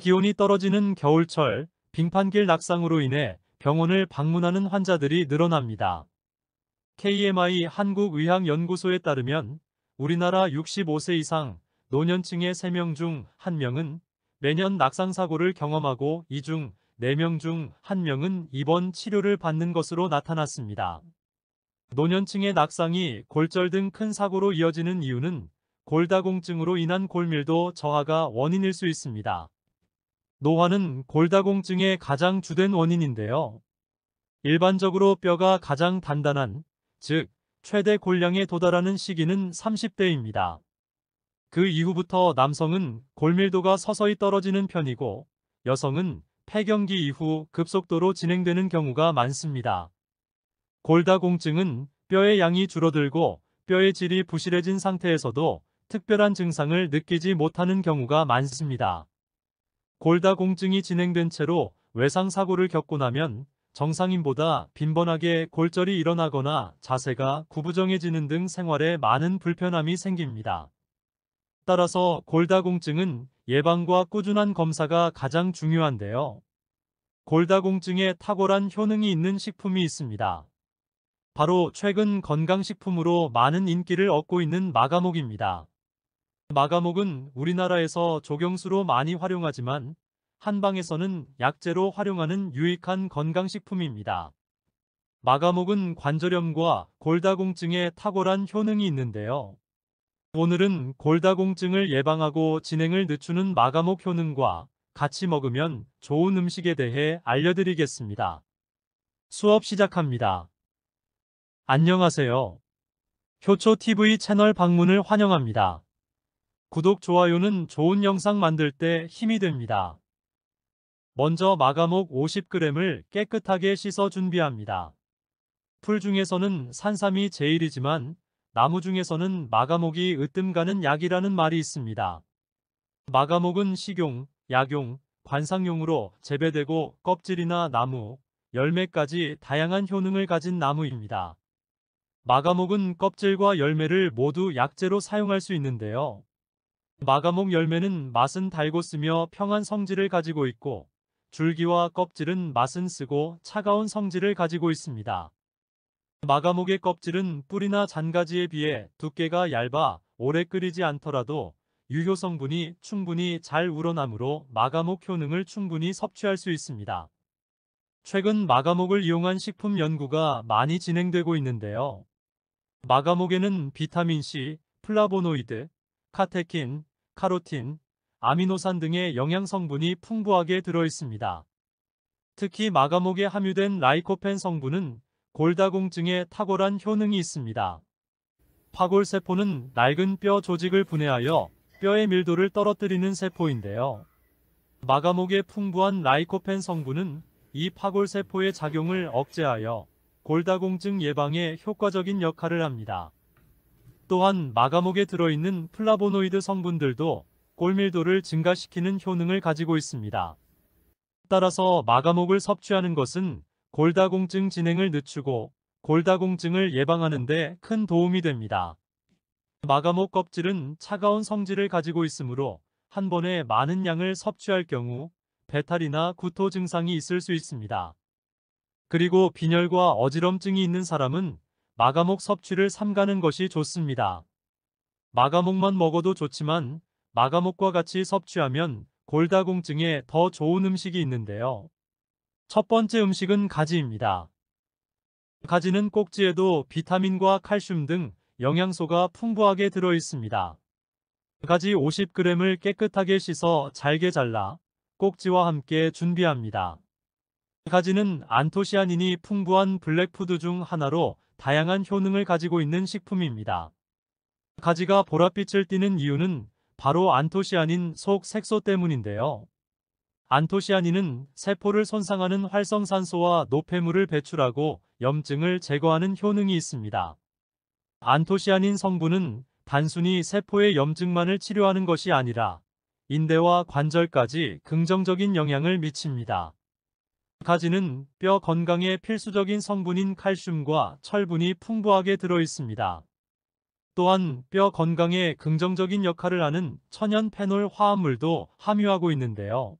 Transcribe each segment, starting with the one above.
기온이 떨어지는 겨울철 빙판길 낙상으로 인해 병원을 방문하는 환자들이 늘어납니다. KMI 한국의학연구소에 따르면 우리나라 65세 이상 노년층의 3명 중 1명은 매년 낙상사고를 경험하고 이 중 4명 중 1명은 입원 치료를 받는 것으로 나타났습니다. 노년층의 낙상이 골절 등 큰 사고로 이어지는 이유는 골다공증으로 인한 골밀도 저하가 원인일 수 있습니다. 노화는 골다공증의 가장 주된 원인인데요. 일반적으로 뼈가 가장 단단한, 즉 최대 골량에 도달하는 시기는 30대입니다. 그 이후부터 남성은 골밀도가 서서히 떨어지는 편이고 여성은 폐경기 이후 급속도로 진행되는 경우가 많습니다. 골다공증은 뼈의 양이 줄어들고 뼈의 질이 부실해진 상태에서도 특별한 증상을 느끼지 못하는 경우가 많습니다. 골다공증이 진행된 채로 외상사고를 겪고 나면 정상인보다 빈번하게 골절이 일어나거나 자세가 구부정해지는 등 생활에 많은 불편함이 생깁니다. 따라서 골다공증은 예방과 꾸준한 검사가 가장 중요한데요. 골다공증에 탁월한 효능이 있는 식품이 있습니다. 바로 최근 건강식품으로 많은 인기를 얻고 있는 마감옥입니다. 마감옥은 우리나라에서 조경수로 많이 활용하지만 한방에서는 약재로 활용하는 유익한 건강식품입니다. 마감옥은 관절염과 골다공증에 탁월한 효능이 있는데요. 오늘은 골다공증을 예방하고 진행을 늦추는 마감옥 효능과 같이 먹으면 좋은 음식에 대해 알려드리겠습니다. 수업 시작합니다. 안녕하세요. 효초TV 채널 방문을 환영합니다. 구독, 좋아요는 좋은 영상 만들 때 힘이 됩니다. 먼저 마감옥 50g을 깨끗하게 씻어 준비합니다. 풀 중에서는 산삼이 제일이지만 나무 중에서는 마감옥이 으뜸 가는 약이라는 말이 있습니다. 마감옥은 식용, 약용, 관상용으로 재배되고 껍질이나 나무, 열매까지 다양한 효능을 가진 나무입니다. 마감옥은 껍질과 열매를 모두 약재로 사용할 수 있는데요. 마가목 열매는 맛은 달고 쓰며 평안 성질을 가지고 있고 줄기와 껍질은 맛은 쓰고 차가운 성질을 가지고 있습니다. 마가목의 껍질은 뿌리나 잔가지에 비해 두께가 얇아 오래 끓이지 않더라도 유효 성분이 충분히 잘 우러나므로 마가목 효능을 충분히 섭취할 수 있습니다. 최근 마가목을 이용한 식품 연구가 많이 진행되고 있는데요. 마가목에는 비타민C, 플라보노이드, 카테킨, 카로틴, 아미노산 등의 영양 성분이 풍부하게 들어있습니다. 특히 마감옥에 함유된 라이코펜 성분은 골다공증에 탁월한 효능이 있습니다. 파골세포는 낡은 뼈 조직을 분해하여 뼈의 밀도를 떨어뜨리는 세포인데요. 마감옥에 풍부한 라이코펜 성분은 이 파골세포의 작용을 억제하여 골다공증 예방에 효과적인 역할을 합니다. 또한 마감옥에 들어있는 플라보노이드 성분들도 골밀도를 증가시키는 효능을 가지고 있습니다. 따라서 마감옥을 섭취하는 것은 골다공증 진행을 늦추고 골다공증을 예방하는 데 큰 도움이 됩니다. 마감옥 껍질은 차가운 성질을 가지고 있으므로 한 번에 많은 양을 섭취할 경우 배탈이나 구토 증상이 있을 수 있습니다. 그리고 빈혈과 어지럼증이 있는 사람은 마가목 섭취를 삼가는 것이 좋습니다. 마가목만 먹어도 좋지만 마가목과 같이 섭취하면 골다공증에 더 좋은 음식이 있는데요. 첫 번째 음식은 가지입니다. 가지는 꼭지에도 비타민과 칼슘 등 영양소가 풍부하게 들어 있습니다. 가지 50g을 깨끗하게 씻어 잘게 잘라 꼭지와 함께 준비합니다. 가지는 안토시아닌이 풍부한 블랙푸드 중 하나로 다양한 효능을 가지고 있는 식품입니다. 가지가 보랏빛을 띠는 이유는 바로 안토시아닌 속 색소 때문인데요. 안토시아닌은 세포를 손상하는 활성산소와 노폐물을 배출하고 염증을 제거하는 효능이 있습니다. 안토시아닌 성분은 단순히 세포의 염증만을 치료하는 것이 아니라 인대와 관절까지 긍정적인 영향을 미칩니다. 가지는 뼈 건강에 필수적인 성분인 칼슘과 철분이 풍부하게 들어있습니다. 또한 뼈 건강에 긍정적인 역할을 하는 천연 페놀 화합물도 함유하고 있는데요.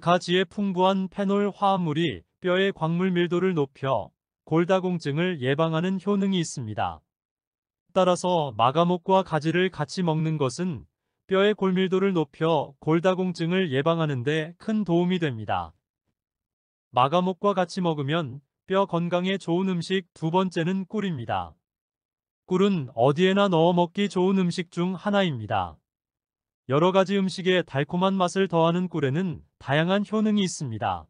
가지의 풍부한 페놀 화합물이 뼈의 광물 밀도를 높여 골다공증을 예방하는 효능이 있습니다. 따라서 마가목과 가지를 같이 먹는 것은 뼈의 골밀도를 높여 골다공증을 예방하는 데 큰 도움이 됩니다. 마가목과 같이 먹으면 뼈 건강에 좋은 음식 두 번째는 꿀입니다. 꿀은 어디에나 넣어 먹기 좋은 음식 중 하나입니다. 여러 가지 음식에 달콤한 맛을 더하는 꿀에는 다양한 효능이 있습니다.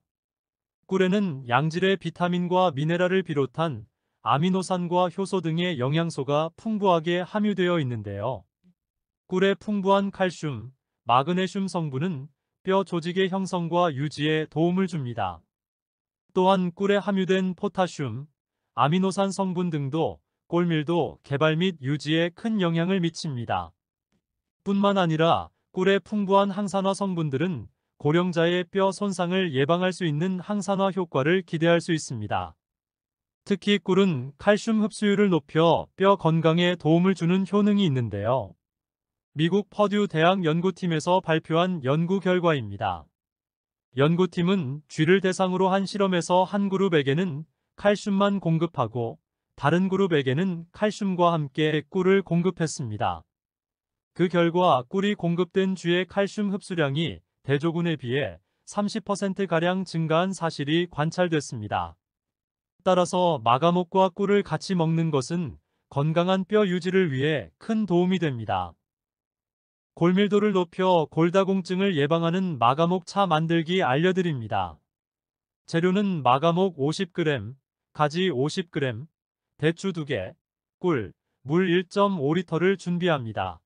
꿀에는 양질의 비타민과 미네랄을 비롯한 아미노산과 효소 등의 영양소가 풍부하게 함유되어 있는데요. 꿀의 풍부한 칼슘, 마그네슘 성분은 뼈 조직의 형성과 유지에 도움을 줍니다. 또한 꿀에 함유된 포타슘, 아미노산 성분 등도 꿀밀도 개발 및 유지에 큰 영향을 미칩니다. 뿐만 아니라 꿀의 풍부한 항산화 성분들은 고령자의 뼈 손상을 예방할 수 있는 항산화 효과를 기대할 수 있습니다. 특히 꿀은 칼슘 흡수율을 높여 뼈 건강에 도움을 주는 효능이 있는데요. 미국 퍼듀 대학 연구팀에서 발표한 연구 결과입니다. 연구팀은 쥐를 대상으로 한 실험에서 한 그룹에게는 칼슘만 공급하고 다른 그룹에게는 칼슘과 함께 꿀을 공급했습니다. 그 결과 꿀이 공급된 쥐의 칼슘 흡수량이 대조군에 비해 30%가량 증가한 사실이 관찰됐습니다. 따라서 마감옥과 꿀을 같이 먹는 것은 건강한 뼈 유지를 위해 큰 도움이 됩니다. 골밀도를 높여 골다공증을 예방하는 마감옥 차 만들기 알려드립니다. 재료는 마감옥 50g, 가지 50g, 대추 2개, 꿀, 물 1.5리터를 준비합니다.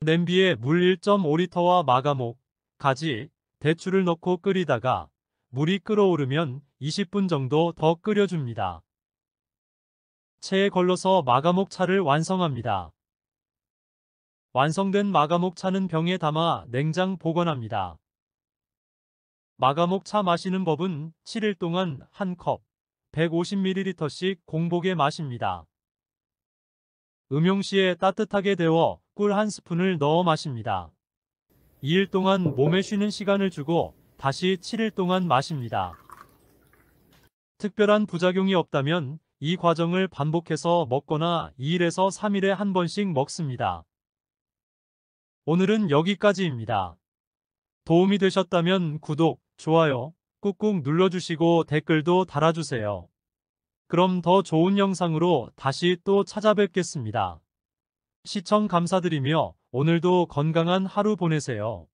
냄비에 물 1.5리터와 마감옥, 가지, 대추를 넣고 끓이다가 물이 끓어오르면 20분 정도 더 끓여줍니다. 체에 걸러서 마감옥 차를 완성합니다. 완성된 마가목차는 병에 담아 냉장 보관합니다. 마가목차 마시는 법은 7일 동안 한 컵 150ml씩 공복에 마십니다. 음용 시에 따뜻하게 데워 꿀 한 스푼을 넣어 마십니다. 2일 동안 몸에 쉬는 시간을 주고 다시 7일 동안 마십니다. 특별한 부작용이 없다면 이 과정을 반복해서 먹거나 2일에서 3일에 한 번씩 먹습니다. 오늘은 여기까지입니다. 도움이 되셨다면 구독, 좋아요 꾹꾹 눌러주시고 댓글도 달아주세요. 그럼 더 좋은 영상으로 다시 또 찾아뵙겠습니다. 시청 감사드리며 오늘도 건강한 하루 보내세요.